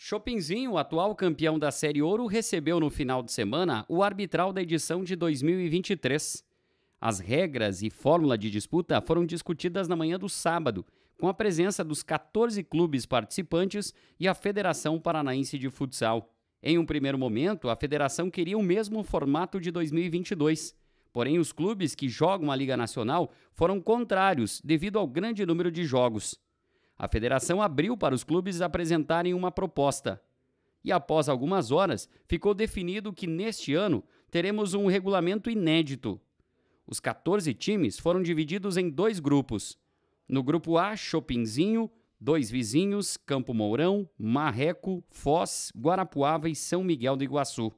Chopinzinho, atual campeão da Série Ouro, recebeu no final de semana o arbitral da edição de 2023. As regras e fórmula de disputa foram discutidas na manhã do sábado, com a presença dos 14 clubes participantes e a Federação Paranaense de Futsal. Em um primeiro momento, a federação queria o mesmo formato de 2022. Porém, os clubes que jogam a Liga Nacional foram contrários devido ao grande número de jogos. A federação abriu para os clubes apresentarem uma proposta. E após algumas horas, ficou definido que neste ano teremos um regulamento inédito. Os 14 times foram divididos em dois grupos. No grupo A, Chopinzinho, Dois Vizinhos, Campo Mourão, Marreco, Foz, Guarapuava e São Miguel do Iguaçu.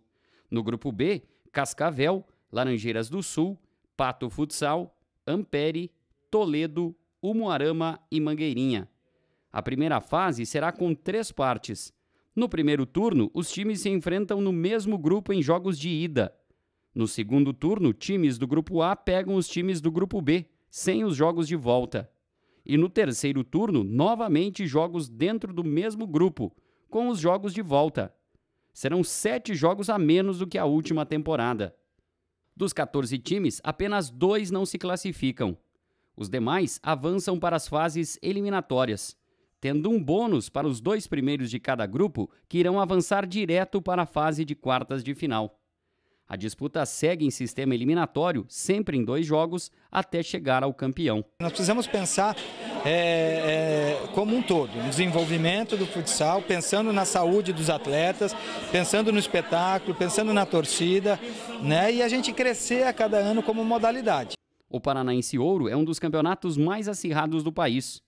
No grupo B, Cascavel, Laranjeiras do Sul, Pato Futsal, Ampere, Toledo, Umuarama e Mangueirinha. A primeira fase será com três partes. No primeiro turno, os times se enfrentam no mesmo grupo em jogos de ida. No segundo turno, times do grupo A pegam os times do grupo B, sem os jogos de volta. E no terceiro turno, novamente jogos dentro do mesmo grupo, com os jogos de volta. Serão sete jogos a menos do que a última temporada. Dos 14 times, apenas dois não se classificam. Os demais avançam para as fases eliminatórias tendo um bônus para os dois primeiros de cada grupo que irão avançar direto para a fase de quartas de final. A disputa segue em sistema eliminatório, sempre em dois jogos, até chegar ao campeão. Nós precisamos pensar é, é, como um todo, no desenvolvimento do futsal, pensando na saúde dos atletas, pensando no espetáculo, pensando na torcida, né, e a gente crescer a cada ano como modalidade. O Paranaense Ouro é um dos campeonatos mais acirrados do país.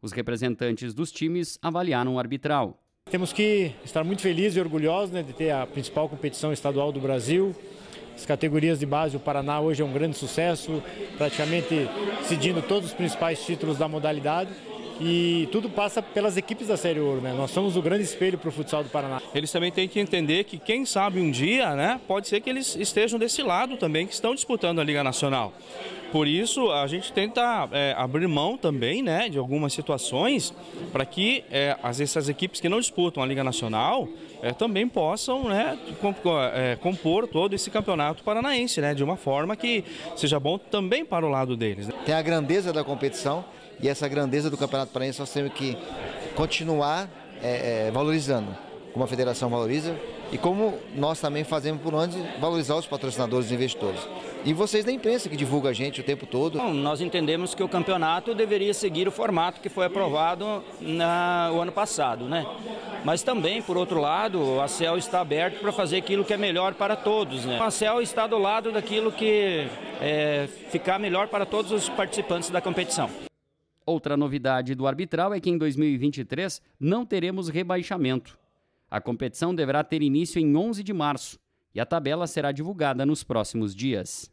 Os representantes dos times avaliaram o arbitral. Temos que estar muito felizes e orgulhosos né, de ter a principal competição estadual do Brasil. As categorias de base, o Paraná hoje é um grande sucesso, praticamente cedindo todos os principais títulos da modalidade e tudo passa pelas equipes da Série Ouro, né? Nós somos o grande espelho para o futsal do Paraná. Eles também têm que entender que quem sabe um dia, né, pode ser que eles estejam desse lado também, que estão disputando a Liga Nacional. Por isso, a gente tenta é, abrir mão também né, de algumas situações para que é, as, essas equipes que não disputam a Liga Nacional é, também possam né, é, compor todo esse campeonato paranaense, né, de uma forma que seja bom também para o lado deles. Né? Tem a grandeza da competição, e essa grandeza do Campeonato Paraense nós temos que continuar é, é, valorizando, como a federação valoriza e como nós também fazemos por onde valorizar os patrocinadores e investidores. E vocês da imprensa que divulga a gente o tempo todo. Bom, nós entendemos que o campeonato deveria seguir o formato que foi aprovado na, o ano passado, né? Mas também, por outro lado, a CEL está aberta para fazer aquilo que é melhor para todos, né? A CEL está do lado daquilo que é, ficar melhor para todos os participantes da competição. Outra novidade do arbitral é que em 2023 não teremos rebaixamento. A competição deverá ter início em 11 de março e a tabela será divulgada nos próximos dias.